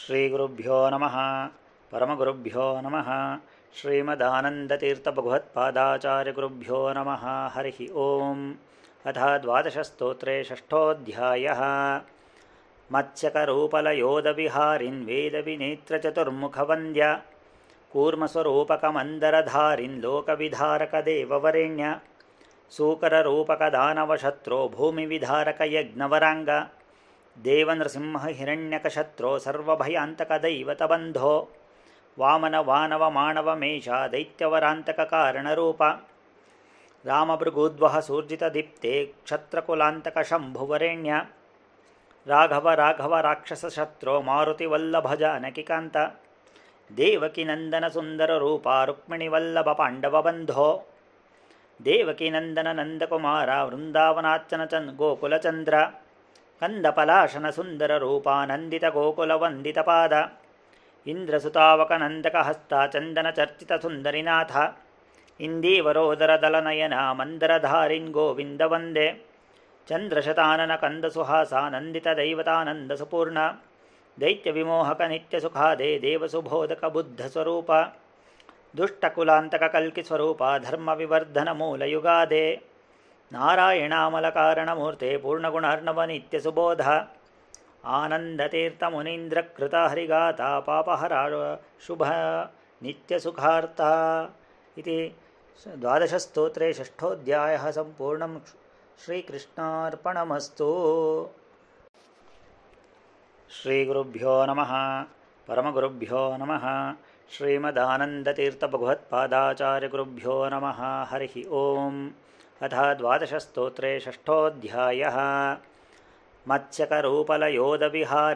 श्रीगुरुभ्यो नमः परमगुरुभ्यो नमः श्रीमदानन्दतीर्थभगवत्पादाचार्यगुरुभ्यो नमः हरिः ओम् अथ द्वादशस्तोत्रे षष्ठोऽध्यायः मत्स्यकरूपलयोदविहारिन् वेदविनेत्रचतुर्मुखवन्द्य कूर्मस्वरूपकमन्दरधारिन् लोकविधारकदेववरेण्य सूकररूपकदानवशत्रो भूमिविधारकयज्ञवराङ्ग हिरण्यकशत्रो सर्वभयान्तकदैवतबन्धो वामनवानवमाणवमेषा दैत्यवरान्तककारणरूप रामभृगुद्वः सूर्जितदीप्ते क्षत्रकुलान्तकशम्भुवरेण्या राघवराघव राक्षसशत्रो मारुतिवल्लभजानकिकान्त देवकीनन्दन सुन्दररूपा रुक्मिणीवल्लभपाण्डवबन्धो देवकीनन्दननन्दकुमारा वृन्दावनार्चनचन् गोकुलचन्द्र नन्दपलाशनसुन्दररूपा नन्दित गोकुलवन्दितपाद इन्द्रसुतावकनन्दकहस्ता चन्दनचर्चितसुन्दरिनाथ इन्दीवरोदरदलनयना मन्दरधारिन् गोविन्द वन्दे चन्द्रशतानन देवसुबोधकबुद्धस्वरूपा दुष्टकुलान्तककल्किस्वरूपा धर्मविवर्धनमूलयुगादे नारायणामलकारणमूर्ते पूर्णगुणार्णव नित्यसुबोध आनन्दतीर्थमुनीन्द्रकृताहरिगाता पापहरा शुभ नित्यसुखार्ता इति द्वादशस्तोत्रे षष्ठोऽध्यायः सम्पूर्णं श्रीकृष्णार्पणमस्तु श्रीगुरुभ्यो नमः परमगुरुभ्यो नमः श्रीमदानन्दतीर्थभगवत्पादाचार्यगुरुभ्यो नमः हरिः ओम् अथ द्वादशस्तोत्रे षष्ठोऽध्यायः षष्ठयोहारः